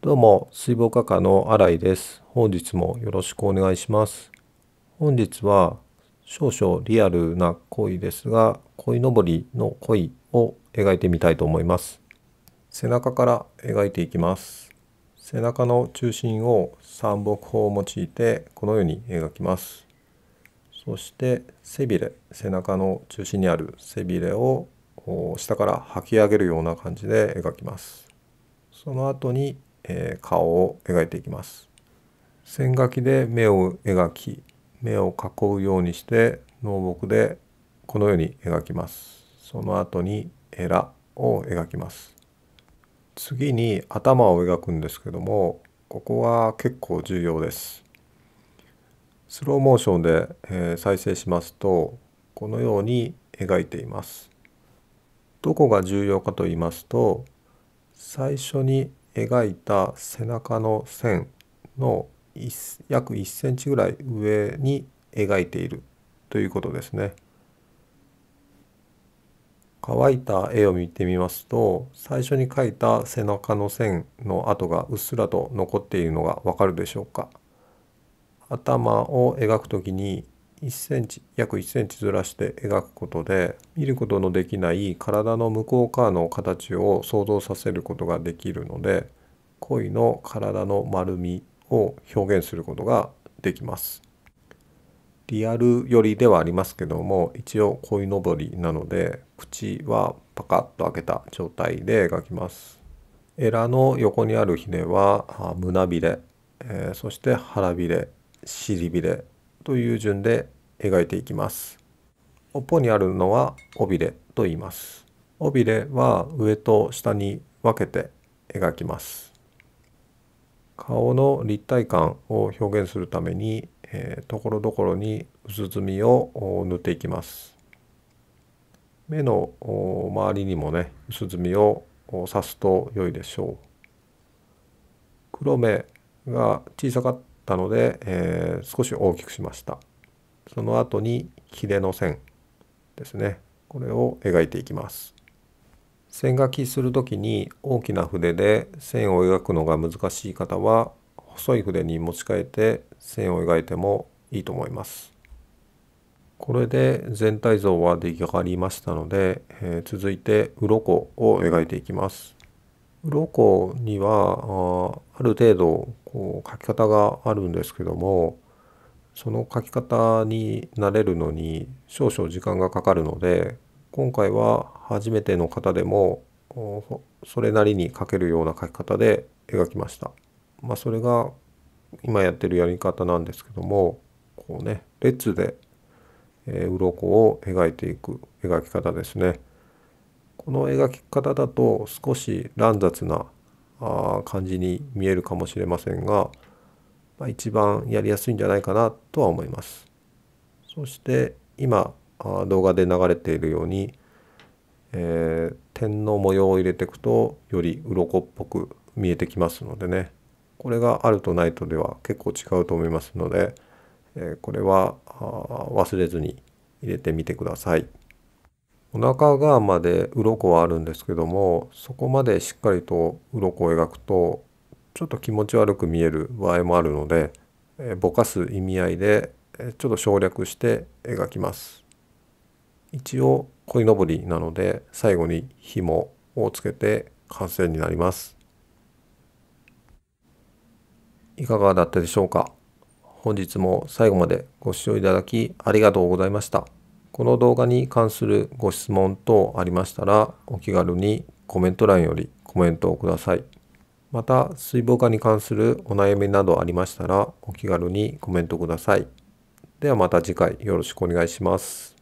どうも、水防画家の新井です。本日もよろしくお願いします。本日は少々リアルな恋ですが、恋のぼりの恋を描いてみたいと思います。背中から描いていきます。背中の中心を三木法を用いてこのように描きます。そして背びれ、背中の中心にある背びれを下から吐き上げるような感じで描きます。その後にえ顔を描いていきます線描きで目を描き目を囲うようにして濃墨でこのように描きますその後にエラを描きます次に頭を描くんですけどもここは結構重要ですスローモーションで、え再生しますとこのように描いていますどこが重要かと言いますと最初に描いた背中の線の約1センチぐらい上に描いているということですね。乾いた絵を見てみますと最初に描いた背中の線の跡がうっすらと残っているのがわかるでしょうか。頭を描くときに1 c m 約1 c m ずらして描くことで見ることのできない体の向こう側の形を想像させることができるので鯉の体の丸みを表現することができます。リアル寄りではありますけども一応鯉のぼりなので口はパカッと開けた状態で描きます。エラの横にあるひねは胸びれ、えー、そして腹びれ尻びれという順で描いていきます。尾っぽにあるのは尾びれと言います。尾びれは上と下に分けて描きます。顔の立体感を表現するために、えー、ところどころに薄墨を塗っていきます。目の周りにもね薄墨を刺すと良いでしょう。黒目が小さかっったので、えー、少し大きくしましたその後にヒレの線ですねこれを描いていきます線描きする時に大きな筆で線を描くのが難しい方は細い筆に持ち替えて線を描いてもいいと思いますこれで全体像は出来上がりましたので、えー、続いて鱗を描いていきます鱗にはある程度こう書き方があるんですけどもその書き方に慣れるのに少々時間がかかるので今回は初めての方でもそれなりに書けるような書き方で描きました。まあ、それが今やってるやり方なんですけどもこうね列で、えー、鱗を描いていく描き方ですね。この描き方だと少し乱雑な感じに見えるかもしれませんが、ま一番やりやすいんじゃないかなとは思います。そして今動画で流れているように、えー、点の模様を入れていくとより鱗っぽく見えてきますのでねこれがあるとないとでは結構違うと思いますので、えー、これは忘れずに入れてみてください。お腹側まで鱗はあるんですけどもそこまでしっかりと鱗を描くとちょっと気持ち悪く見える場合もあるので、えぼかす意味合いでちょっと省略して描きます。一応鯉のぼりなので最後に紐をつけて完成になります。いかがだったでしょうか本日も最後までご視聴いただきありがとうございました。この動画に関するご質問等ありましたら、お気軽にコメント欄よりコメントをください。また、水墨画に関するお悩みなどありましたら、お気軽にコメントください。ではまた次回よろしくお願いします。